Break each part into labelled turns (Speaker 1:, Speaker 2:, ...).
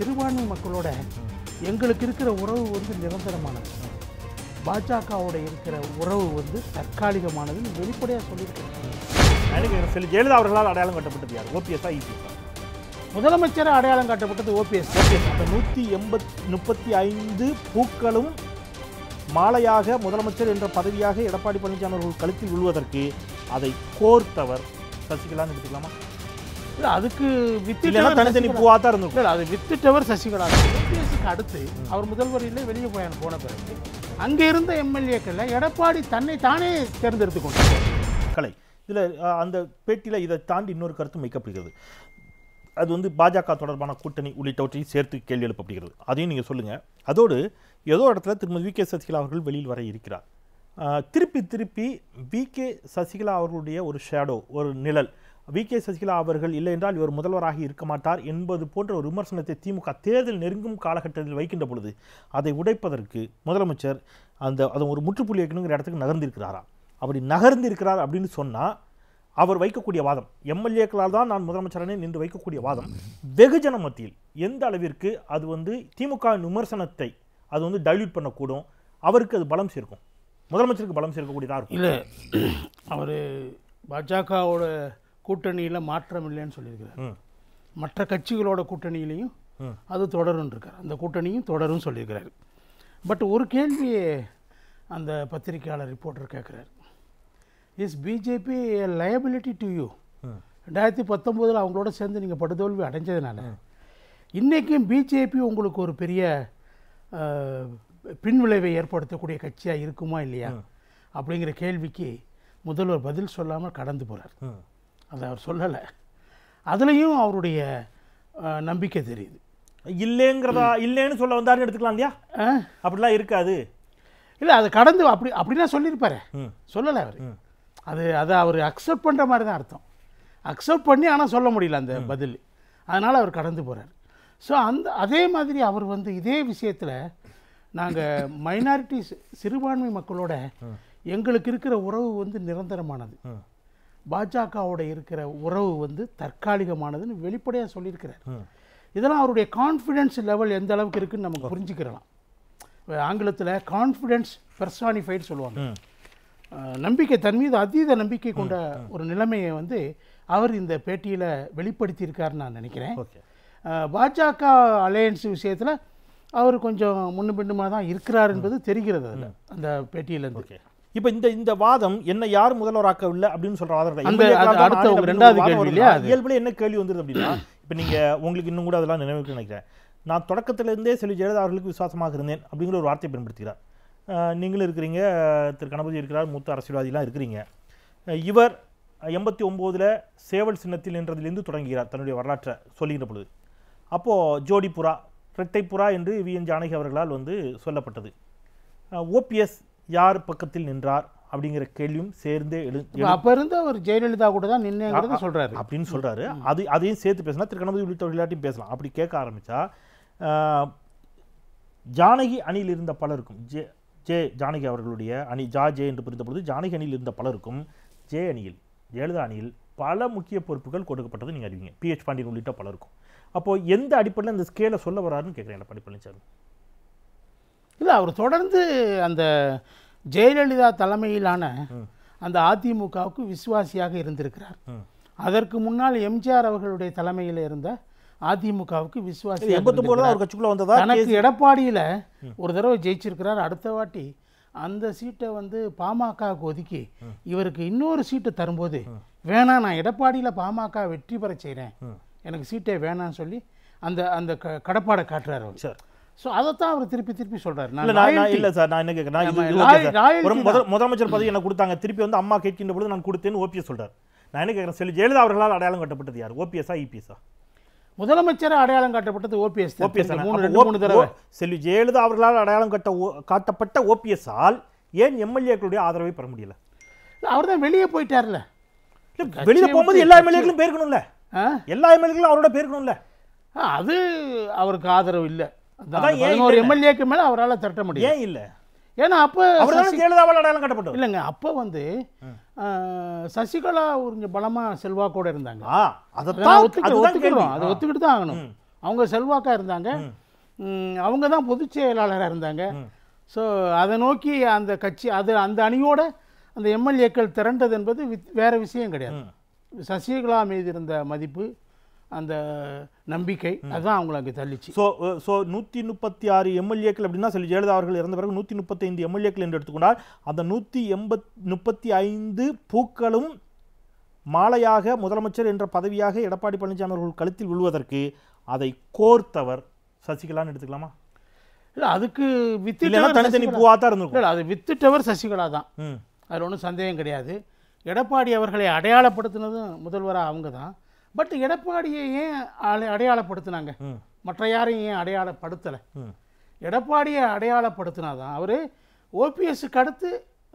Speaker 1: சிறுபான்மை மக்களோட எங்களுக்கு இருக்கிற உறவு வந்து நிரந்தரமானது பாஜகவோட இருக்கிற உறவு வந்து தற்காலிகமானதுன்னு வெளிப்படையாக சொல்லியிருக்கிறாங்க
Speaker 2: ஜெயலலிதா அவர்களால் அடையாளம் காட்டப்பட்டது யார் ஓபிஎஸ்ஆ இபிஎஸ்ஆ முதலமைச்சராக அடையாளம் காட்டப்பட்டது ஓபிஎஸ் ஓபிஎஸ் அந்த நூற்றி எண்பத்தி முப்பத்தி ஐந்து பூக்களும் மாலையாக முதலமைச்சர் என்ற பதவியாக எடப்பாடி பழனிசாமி அவர்கள் கழுத்தில் விழுவதற்கு அதை கோர்த்தவர் சசிகலான்னு எடுத்துக்கலாமா
Speaker 1: இல்லை அதுக்கு வித்து தனித்தனி பூவாக தான் இருந்தது இல்லை அது வித்துட்டவர் சசிகலா யூபிஎஸ்சிக்கு அடுத்து அவர் முதல்வர் இல்லை வெளியே போய் போன பிறகு அங்கே இருந்த எம்எல்ஏக்களை எடப்பாடி
Speaker 2: தன்னை தானே தேர்ந்தெடுத்து கொண்டார் கலை இதில் அந்த பேட்டியில் இதை தாண்டி இன்னொரு கருத்து வைக்கப்படுகிறது அது வந்து பாஜக தொடர்பான கூட்டணி உள்ளிட்டவற்றையும் சேர்த்து கேள்வி எழுப்பப்படுகிறது அதையும் நீங்கள் சொல்லுங்கள் அதோடு ஏதோ இடத்துல திருமதி வி கே சசிகலா அவர்கள் வெளியில் வர இருக்கிறார் திருப்பி திருப்பி வி கே சசிகலா அவர்களுடைய ஒரு ஷேடோ ஒரு நிழல் வி கே சசிகலா அவர்கள் இல்லை என்றால் இவர் முதல்வராக இருக்க மாட்டார் என்பது போன்ற ஒரு விமர்சனத்தை திமுக தேர்தல் நெருங்கும் காலகட்டத்தில் வைக்கின்ற பொழுது அதை உடைப்பதற்கு முதலமைச்சர் அந்த அதை ஒரு முற்றுப்புள்ளி வைக்கணுங்கிற இடத்துக்கு நகர்ந்திருக்கிறாரா அப்படி நகர்ந்திருக்கிறார் அப்படின்னு சொன்னால் அவர் வைக்கக்கூடிய வாதம் எம்எல்ஏக்களால் தான் நான் முதலமைச்சரனே நின்று வைக்கக்கூடிய வாதம் வெகுஜன மத்தியில் எந்த அளவிற்கு அது வந்து திமுக விமர்சனத்தை அது வந்து டைல்யூட் பண்ணக்கூடும் அவருக்கு அது பலம் சேர்க்கும் முதலமைச்சருக்கு பலம் சேர்க்கக்கூடியதாக இருக்கும் இல்லை
Speaker 1: அவர் பாஜகவோட கூட்டணியில் மாற்றம் இல்லைன்னு சொல்லியிருக்கிறார் மற்ற கட்சிகளோட கூட்டணியிலையும் அது தொடரும் இருக்கார் அந்த கூட்டணியும் தொடரும் சொல்லியிருக்கிறார் பட் ஒரு கேள்வி அந்த பத்திரிகையாளர் ரிப்போர்ட்டர் கேட்குறாரு is BJP liability to you ரெண்டாயிரத்தி பத்தொம்போதில் அவங்களோட சேர்ந்து நீங்கள் படுதோல்வி அடைஞ்சதுனால இன்றைக்கும் பிஜேபி உங்களுக்கு ஒரு பெரிய பின்விளைவை ஏற்படுத்தக்கூடிய கட்சியாக இருக்குமா இல்லையா அப்படிங்கிற கேள்விக்கு முதல்வர் பதில் சொல்லாமல் கடந்து போகிறார் அதை அவர் சொல்லலை அதுலேயும் அவருடைய நம்பிக்கை தெரியுது இல்லைங்கிறதா இல்லைன்னு சொல்ல வந்தாருன்னு எடுத்துக்கலாம் இல்லையா அப்படிலாம் இருக்காது இல்லை அது கடந்து அப்படி அப்படிலாம் சொல்லியிருப்பாரு சொல்லலை அவர் அது அதை அவர் அக்செப்ட் பண்ணுற மாதிரி தான் அர்த்தம் அக்செப்ட் பண்ணி ஆனால் சொல்ல முடியல அந்த பதில் அதனால் அவர் கடந்து போகிறார் ஸோ அந்த அதே மாதிரி அவர் வந்து இதே விஷயத்தில் நாங்கள் மைனாரிட்டி சிறுபான்மை மக்களோட எங்களுக்கு இருக்கிற உறவு வந்து நிரந்தரமானது பாஜகவோட இருக்கிற உறவு வந்து தற்காலிகமானதுன்னு வெளிப்படையாக சொல்லியிருக்கிறார் இதெல்லாம் அவருடைய கான்ஃபிடென்ஸ் லெவல் எந்த அளவுக்கு இருக்குன்னு நமக்கு புரிஞ்சுக்கிறலாம் ஆங்கிலத்தில் கான்ஃபிடென்ஸ் பெர்சானிஃபைடு சொல்லுவாங்க நம்பிக்கை தன் மீது அதீத நம்பிக்கை கொண்ட ஒரு நிலைமையை வந்து அவர் இந்த பேட்டியில் வெளிப்படுத்தியிருக்காருன்னு நான் நினைக்கிறேன் பாஜக அலையன்ஸ் விஷயத்தில் அவர் கொஞ்சம் முன்னு பின்னுமாக தான் இருக்கிறார் என்பது தெரிகிறது அதில் அந்த
Speaker 2: பேட்டியிலேருந்து இப்போ இந்த இந்த வாதம் என்ன யார் முதல்வராக்கவில்லை அப்படின்னு சொல்ற வாதம் இயல்புல என்ன கேள்வி வந்துருது அப்படின்னா இப்போ நீங்க உங்களுக்கு இன்னும் கூட அதெல்லாம் நினைவு நினைக்கிறேன் நான் தொடக்கத்திலிருந்தே செல்வி ஜெயலலிதா அவர்களுக்கு விசுவாசமாக இருந்தேன் அப்படிங்கிற ஒரு வார்த்தையை பயன்படுத்துகிறார் நீங்களும் இருக்கிறீங்க திரு கணபதி இருக்கிறார் மூத்த அரசியல்வாதிலாம் இருக்கிறீங்க இவர் எண்பத்தி ஒம்போதில் சேவல் சின்னத்தில் நின்றதிலிருந்து தொடங்குகிறார் தன்னுடைய வரலாற்றை சொல்லுகிற பொழுது அப்போது ஜோடிபுரா புறா என்று வி என் ஜானகி அவர்களால் வந்து சொல்லப்பட்டது ஓபிஎஸ் யார் பக்கத்தில் நின்றார் அப்படிங்கிற கேள்வியும் சேர்ந்தே அப்ப இருந்து அவர் ஜெயலலிதா கூட
Speaker 1: தான் நின்று சொல்றாரு அப்படின்னு சொல்றாரு
Speaker 2: அது அதையும் சேர்த்து பேசினா திருக்கணபதி உள்ளிட்ட விளையாட்டையும் பேசலாம் அப்படி கேட்க ஆரம்பிச்சா ஜானகி அணியில் இருந்த பலருக்கும் ஜே ஜே ஜானகி அவர்களுடைய அணி ஜா ஜே என்று புரிந்த பொழுது ஜானகி அணியில் இருந்த பலருக்கும் ஜே அணியில் ஜெயலலிதா அணியில் பல முக்கிய பொறுப்புகள் கொடுக்கப்பட்டது நீங்கள் அறிவிங்க பிஹெச் பாண்டியன் உள்ளிட்ட பலருக்கும் அப்போது எந்த அடிப்படையில் இந்த ஸ்கேலை சொல்ல வராருன்னு கேட்குறேன் எடப்பாடி பழனிசாமி
Speaker 1: இல்லை அவர் தொடர்ந்து அந்த ஜெயலலிதா தலைமையிலான அந்த அதிமுகவுக்கு விசுவாசியாக இருந்திருக்கிறார் அதற்கு முன்னால் எம்ஜிஆர் அவர்களுடைய தலைமையில் இருந்த அதிமுகவுக்கு விசுவாசி எனக்கு எடப்பாடியில் ஒரு தடவை ஜெயிச்சிருக்கிறார் அடுத்த வாட்டி அந்த சீட்டை வந்து பாமக ஒதுக்கி இவருக்கு இன்னொரு சீட்டை தரும்போது வேணாம் நான் எடப்பாடியில் பாமக வெற்றி பெற செய்கிறேன் எனக்கு சீட்டே வேணான்னு சொல்லி அந்த அந்த க
Speaker 2: கடப்பாடை காட்டுறாரு சார்
Speaker 1: ஸோ அதைத்தான் அவர் திருப்பி திருப்பி சொல்கிறார் நான் இல்லை
Speaker 2: சார் நான் என்ன கேட்குறேன் முதலமைச்சர் பதவி எனக்கு கொடுத்தாங்க திருப்பி வந்து அம்மா கேட்கின்ற பொழுது நான் கொடுத்தேன்னு ஓபிஎஸ் சொல்கிறார் நான் என்ன கேட்குறேன் சொல்லி ஜெயலலிதா அவர்களால் அடையாளம் கட்டப்பட்டது யார் ஓபிஎஸ்ஸா இபிஎஸ்ஸா e முதலமைச்சர் அடையாளம் காட்டப்பட்டது ஓபிஎஸ் ஓபிஎஸ் செல்வி ஜெயலலிதா அவர்களால் அடையாளம் கட்ட காட்டப்பட்ட ஓபிஎஸ்ஸால் ஏன் எம்எல்ஏக்களுடைய ஆதரவை பெற முடியல அவர் தான் வெளியே போயிட்டார்ல வெளியே போகும்போது எல்லா எம்எல்ஏக்களும் பேருக்கணும்ல எல்லா எம்எல்ஏக்களும் அவரோட பேருக்கணும்ல அது
Speaker 1: அவருக்கு ஆதரவு இல்லை அதான் பதினோரு எம்எல்ஏக்கு மேலே அவரால் திரட்ட முடியும் ஏன் இல்லை ஏன்னா அப்போ ஜெயலலிதாவால் அடையாளம் கட்டப்பட்டது இல்லைங்க அப்போ வந்து சசிகலா கொஞ்சம் பலமாக செல்வாக்கோடு இருந்தாங்க ஒத்துக்கிறோம் அதை ஒத்துக்கிட்டு தான் ஆகணும் அவங்க செல்வாக்கா இருந்தாங்க அவங்க தான் பொதுச் செயலாளராக இருந்தாங்க ஸோ அதை நோக்கி அந்த கட்சி அது அந்த அணியோட அந்த எம்எல்ஏக்கள் திரண்டது என்பது வேற விஷயம் கிடையாது சசிகலா மீது இருந்த மதிப்பு அந்த நம்பிக்கை அதுதான் அவங்களை அங்கே தள்ளிச்சு
Speaker 2: ஸோ ஸோ நூற்றி முப்பத்தி ஆறு எம்எல்ஏக்கள் அப்படின்னா சொல்லி ஜெயலலிதா அவர்கள் இறந்த பிறகு நூற்றி முப்பத்தைந்து எம்எல்ஏக்கள் என்று எடுத்துக்கொண்டால் அந்த நூற்றி எண்பத் முப்பத்தி ஐந்து பூக்களும் மாலையாக முதலமைச்சர் என்ற பதவியாக எடப்பாடி பழனிசாமி அவர்கள் கழுத்தில் விழுவதற்கு அதை கோர்த்தவர் சசிகலான்னு எடுத்துக்கலாமா
Speaker 1: இல்லை அதுக்கு வித்து தனித்தனி பூவாக தான் இருந்திருக்கும் இல்லை அது வித்துட்டவர் சசிகலா தான் அதில் ஒன்றும் சந்தேகம் கிடையாது எடப்பாடி அவர்களை அடையாளப்படுத்தினதும் முதல்வராக அவங்க தான் பட் எடப்பாடியை ஏன் அடையாளப்படுத்தினாங்க மற்ற யாரையும் ஏன் அடையாளப்படுத்தலை எடப்பாடியை அடையாளப்படுத்தினாதான் அவர் ஓபிஎஸ்க்கு அடுத்து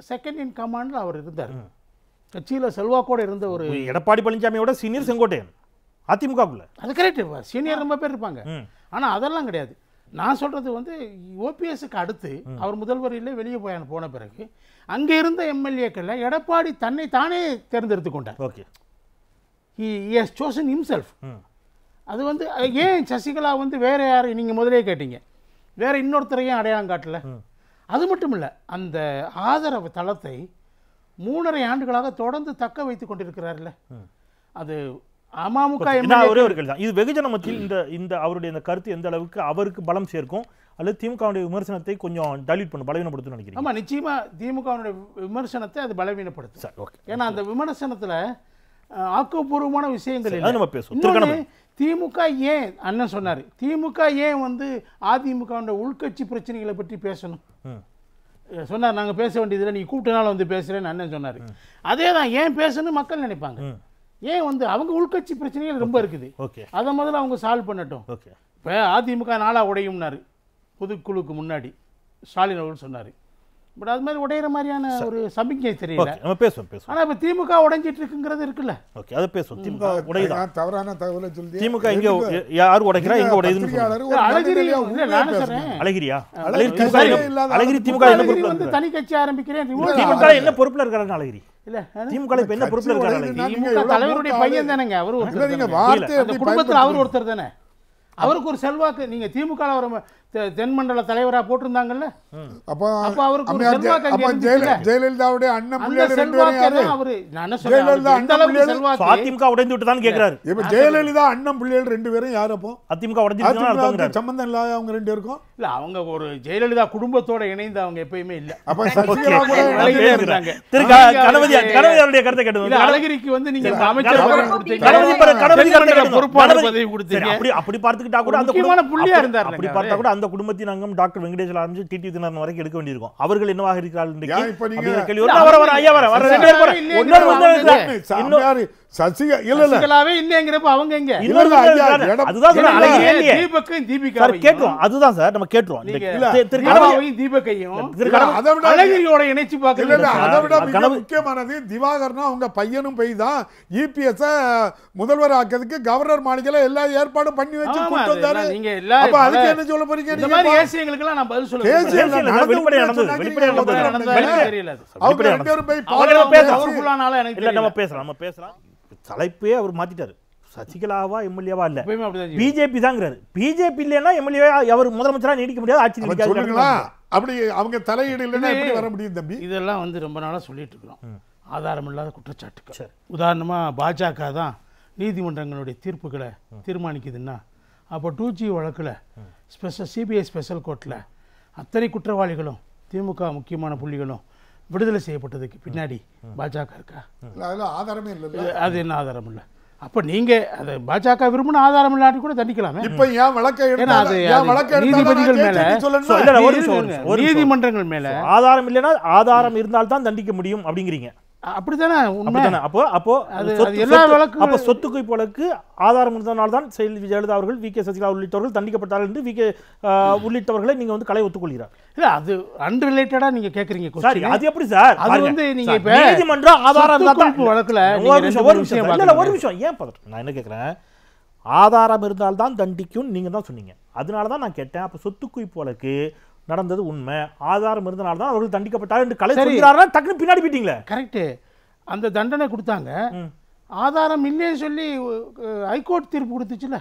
Speaker 1: செகண்ட் இன் கமாண்டில் அவர் இருந்தார் கட்சியில் செல்வாக்கோடு இருந்த ஒரு எடப்பாடி பழனிசாமியோட சீனியர் செங்கோட்டையன் அதிமுகக்குள்ள அது கரெக்ட் சீனியர் ரொம்ப பேர் இருப்பாங்க ஆனால் அதெல்லாம் கிடையாது நான் சொல்கிறது வந்து ஓபிஎஸ்க்கு அடுத்து அவர் முதல்வர் இல்லை வெளியே போய் போன பிறகு அங்கே இருந்த எம்எல்ஏக்கள் எடப்பாடி தன்னை தானே தேர்ந்தெடுத்து கொண்டார் okay he has chosen himself அது வந்து ஏன் சசிகலா வந்து வேற யார் நீங்கள் முதலே கேட்டீங்க வேற இன்னொருத்தரையும் அடையாளம் காட்டல அது மட்டும் இல்லை அந்த ஆதரவு தளத்தை மூணரை ஆண்டுகளாக தொடர்ந்து தக்க வைத்து கொண்டிருக்கிறார்ல அது அமமுக ஒரே ஒரு கேள்வி இது
Speaker 2: வெகுஜன மத்தியில் இந்த இந்த அவருடைய இந்த கருத்து எந்த அளவுக்கு அவருக்கு பலம் சேர்க்கும் அல்லது திமுகவுடைய விமர்சனத்தை கொஞ்சம் டலீட் பண்ணும் பலவீனப்படுத்தும் நினைக்கிறேன்
Speaker 1: ஆமாம் நிச்சயமாக திமுகவுடைய விமர்சனத்தை அது பலவீனப்படுத்தும் சார் ஓகே ஏன்னா அந்த விமர்சனத்தில் ஆக்கப்பூர்வமான விஷயங்கள் நம்ம பேசுவோம் திமுக ஏன் அண்ணன் சொன்னார் திமுக ஏன் வந்து அதிமுக உள்கட்சி பிரச்சனைகளை பற்றி பேசணும் சொன்னார் நாங்கள் பேச வேண்டியதில் நீ கூப்பிட்டனால வந்து பேசுறேன்னு அண்ணன் சொன்னார் அதே தான் ஏன் பேசணும் மக்கள் நினைப்பாங்க ஏன் வந்து அவங்க உள்கட்சி பிரச்சனைகள் ரொம்ப இருக்குது அதை முதல்ல அவங்க சால்வ் பண்ணட்டும் இப்போ அதிமுக நாளாக உடையும்னாரு பொதுக்குழுக்கு முன்னாடி ஸ்டாலின் அவர்கள் சொன்னார் பட் அது மாதிரி உடையிற மாதிரியான ஒரு
Speaker 2: சமிக்கை தெரியல நம்ம பேசுவோம் பேசுவோம்
Speaker 1: திமுக உடைஞ்சிட்டு இருக்குங்கிறது இருக்குல்ல
Speaker 2: ஓகே அதை பேசுவோம் திமுக உடையுதா
Speaker 1: தவறான தகவலை சொல்லி திமுக யார் உடைக்கிறா அழகிரி
Speaker 2: அழகிரியா அழகிரி திமுக என்ன பொறுப்பு வந்து தனி
Speaker 1: கட்சி ஆரம்பிக்கிறேன் திமுக என்ன இல்ல
Speaker 2: பொறுப்புல இருக்காரு
Speaker 1: பையன் தானேங்க ஒருத்தர் குடும்பத்துல ஒருத்தர் தானே அவருக்கு ஒரு செல்வாக்கு நீங்க திமுக தென்மண்டல தலைவரா போட்டிருந்தாங்கல்ல அப்போ அப்போ அவருக்கு ஜெயலலிதாவுடைய அவரு நான் ஜெயலலிதா அண்ணன் பிள்ளையார் அதிமுக உடைந்து ஜெயலலிதா அண்ணன் பிள்ளையார் ரெண்டு பேரும் யார் அப்போ அதிமுக உடைஞ்சு சம்பந்தம் இல்லாத அவங்க ரெண்டு பேருக்கும் இல்ல அவங்க ஒரு ஜெயலலிதா குடும்பத்தோட இணைந்து அவங்க எப்பயுமே இல்ல அப்ப சசிகலா கூட திரு கணபதி கணபதியாருடைய கருத்தை கேட்டது அழகிரிக்கு வந்து நீங்க அமைச்சர் கொடுத்தீங்க கணபதி கணபதி பொறுப்பாளர் பதவி கொடுத்தீங்க அப்படி அப்படி பார்த்துக்கிட்டா கூட அந்த முக்கியமான புள்ளியா இருந்தார் அப்படி பார்த்தா
Speaker 2: கூட அந்த அந்த குடும்பத்தின் அங்கம் டாக்டர் வெங்கடேஷ் ஆரம்பிச்சு டிடி தினரன் வரைக்கும் எடுக்க வேண்டியிருக்கும் அவர்கள் என்னவாக இருக்கிறார்கள் இல்ல சசிகலாவே
Speaker 1: அவங்க எங்க அதுதான் தீபக்கும் தீபிகா சார்
Speaker 2: கேட்றோம் அதுதான் சார் நம்ம கேட்றோம்
Speaker 1: தீபக்கையும் இணைச்சு அதை விட முக்கியமானது திவாகர்னா அவங்க பையனும் போய் தான் இபிஎஸ் e முதல்வர் ஆக்கிறதுக்கு கவர்னர் மாளிகையில எல்லா ஏற்பாடும் பண்ணி வச்சு கூட்டு வந்தாரு நீங்க எல்லா அதுக்கு என்ன சொல்ல போறீங்க இந்த மாதிரி
Speaker 2: தலைப்பே அவர் மாத்திட்டாரு சசிகலாவா எம்எல்ஏவா இல்ல பிஜேபி தாங்கிறாரு பிஜேபி இல்லைன்னா எம்எல்ஏ அவர் முதலமைச்சரா நீடிக்க முடியாது ஆட்சி அப்படி அவங்க தலையீடு இல்லைன்னா எப்படி வர
Speaker 1: முடியும் தம்பி இதெல்லாம் வந்து ரொம்ப நாளா சொல்லிட்டு இருக்கோம் ஆதாரம் இல்லாத குற்றச்சாட்டுகள் உதாரணமா பாஜக தான் நீதிமன்றங்களுடைய தீர்ப்புகளை தீர்மானிக்குதுன்னா அப்போ டூ ஜி வழக்கில் ஸ்பெஷல் சிபிஐ ஸ்பெஷல் கோர்ட்டில் அத்தனை குற்றவாளிகளும் திமுக முக்கியமான புள்ளிகளும் விடுதலை செய்யப்பட்டதுக்கு பின்னாடி பாஜக இருக்கா அதில் ஆதாரமே இல்லை அது என்ன ஆதாரம் இல்லை அப்ப நீங்க அது பாஜக விரும்பின ஆதாரம் இல்லாட்டி கூட தண்டிக்கலாமே இப்ப ஏன் வழக்கை நீதிபதிகள் மேல
Speaker 2: நீதிமன்றங்கள் மேல ஆதாரம் இல்லைன்னா ஆதாரம் இருந்தால் தான் தண்டிக்க முடியும் அப்படிங்கிறீங்க அப்படித்தானே அப்போ அப்போ சொத்து குவிப்பு ஆதாரம் இருந்ததனால தான் செல்வி ஜெயலலிதா அவர்கள் வி கே சசிகலா உள்ளிட்டவர்கள் தண்டிக்கப்பட்டார்கள் என்று வி கே உள்ளிட்டவர்களை நீங்க வந்து கலை ஒத்துக்கொள்கிறார் அது
Speaker 1: அன்ரிலேட்டடா நீங்க கேட்குறீங்க
Speaker 2: சார் அது எப்படி சார் அது வந்து நீங்க ஆதாரம் ஒரு விஷயம் ஒரு விஷயம் ஒரு விஷயம் ஏன் பதட்டம் நான் என்ன கேட்குறேன் ஆதாரம் தான் தண்டிக்கும் நீங்க தான் சொன்னீங்க அதனால தான் நான் கேட்டேன் அப்போ சொத்து குவிப்பு வழக்கு நடந்தது உண்மை ஆதாரம் இருந்தனால தான் அவர்கள் தண்டிக்கப்பட்டார் என்று கலை சொல்கிறார்கள் டக்குனு பின்னாடி போயிட்டீங்களே கரெக்டு அந்த தண்டனை கொடுத்தாங்க
Speaker 1: ஆதாரம் இல்லைன்னு சொல்லி ஹைகோர்ட் தீர்ப்பு கொடுத்துச்சுல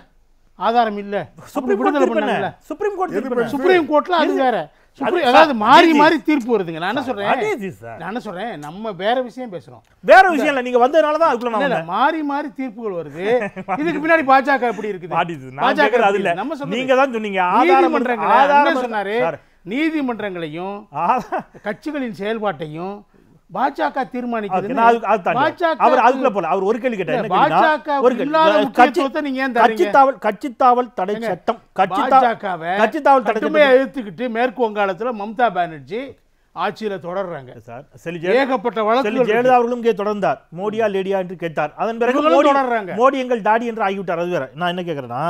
Speaker 1: ஆதாரம் இல்ல சுப்ரீம் விடுதலை பண்ணல சுப்ரீம் கோர்ட் சுப்ரீம் கோர்ட்ல அது வேற சுப்ரீம் அதாவது மாறி மாறி தீர்ப்பு வருதுங்க நான் என்ன சொல்றேன் நான் என்ன சொல்றேன் நம்ம வேற விஷயம் பேசுறோம் வேற விஷயம் இல்ல நீங்க வந்ததுனாலதான் தான் அதுக்குள்ள மாறி மாறி தீர்ப்புகள் வருது இதுக்கு பின்னாடி பாஜக எப்படி இருக்குது பாஜக அது இல்ல நம்ம நீங்க தான்
Speaker 2: சொன்னீங்க ஆதாரம் பண்றாங்க ஆதாரம் சொன்னாரு
Speaker 1: நீதிமன்றங்களையும் கட்சிகளின் செயல்பாட்டையும் பாஜக எதிர்த்துக்கிட்டு மேற்கு வங்காளத்தில் மம்தா பானர்ஜி ஆட்சியில
Speaker 2: தொடர்றாங்க ஏகப்பட்ட வழக்கு ஜெயலலிதா அவர்களும் தொடர்ந்தார் மோடியா லேடியா என்று கேட்டார் அதன் பிறகு தொடர்றாங்க மோடி எங்கள் டாடி என்று ஆகிவிட்டார் அது வேற நான் என்ன கேட்கிறேன்னா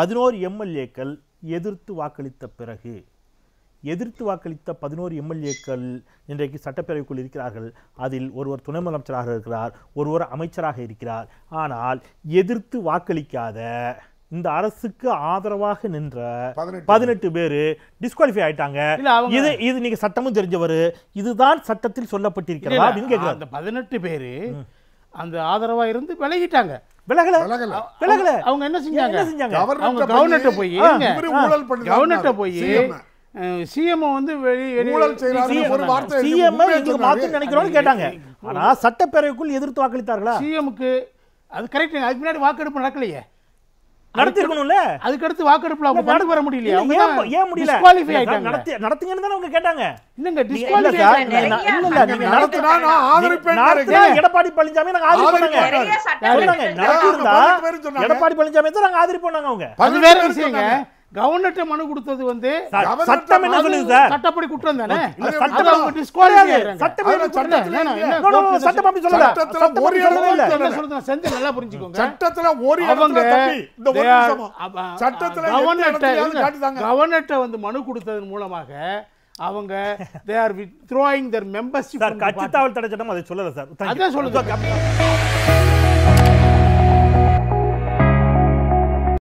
Speaker 2: பதினோரு எம்எல்ஏக்கள் எதிர்த்து வாக்களித்த பிறகு எதிர்த்து வாக்களித்த பதினோரு எம்எல்ஏக்கள் இன்றைக்கு சட்டப்பேரவைக்குள் இருக்கிறார்கள் அதில் ஒருவர் துணை முதலமைச்சராக இருக்கிறார் ஒருவர் அமைச்சராக இருக்கிறார் ஆனால் எதிர்த்து வாக்களிக்காத இந்த அரசுக்கு ஆதரவாக நின்ற பதினெட்டு பேரு டிஸ்குவாலிஃபை ஆயிட்டாங்க இது இது நீங்க சட்டமும் தெரிஞ்சவர் இதுதான் சட்டத்தில் சொல்லப்பட்டிருக்கிறதா அப்படின்னு கேட்கிறார் அந்த
Speaker 1: பதினெட்டு பேரு அந்த ஆதரவா இருந்து விலகிட்டாங்க விலகல விலகல அவங்க என்ன செஞ்சாங்க அவங்க கவர்னர்ட்ட போய் கவர்னர்ட்ட போய் சிஎம் வந்து ஒரு வார்த்தை சிஎம் எங்களுக்கு மாற்று நினைக்கிறோம்னு கேட்டாங்க ஆனா சட்டப்பேரவைக்குள் எதிர்த்து வாக்களித்தார்களா சிஎம்க்கு அது கரெக்ட் அதுக்கு முன்னாடி வாக்கெடுப்பு நடக்கலையே நடத்திருக்கணும்ல அதுக்கடுத்து வாக்கெடுப்புல அவங்க பாட்டு வர முடியல ஏன் முடியல குவாலிஃபை ஆயிட்டாங்க நடத்தி
Speaker 2: நடத்துங்கன்னு தான அவங்க கேட்டாங்க இல்லங்க டிஸ்குவாலிஃபை ஆயிட்டாங்க இல்ல இல்ல நீங்க நடத்துனா நான் ஆதரிப்பேன் எடப்பாடி பழனிசாமி நாங்க ஆதரிப்போம் சொன்னாங்க எடப்பாடி பழனிசாமி தான் நாங்க ஆதரிப்போம் நாங்க அவங்க அது வேற விஷயங்க கவர்னர்ட்ட
Speaker 1: மனு கொடுத்தது வந்து சட்டம் என்ன சொல்லுது சட்டப்படி குற்றம் தானே சட்டம் அவங்க டிஸ்குவாலிஃபை சட்டம் சட்டம் அப்படி சொல்லல சட்டம் ஒரு இடத்துல இல்ல என்ன சொல்றது செஞ்சு நல்லா புரிஞ்சுக்கோங்க சட்டத்துல ஒரு இடத்துல இந்த ஒரு நிமிஷம் சட்டத்துல கவர்னர்ட்ட கவர்னர்ட்ட வந்து மனு கொடுத்ததன் மூலமாக அவங்க they are withdrawing their
Speaker 2: membership sir கட்சி தாவல் தடை சட்டம் அதை சொல்லல சார் அதான் சொல்லுங்க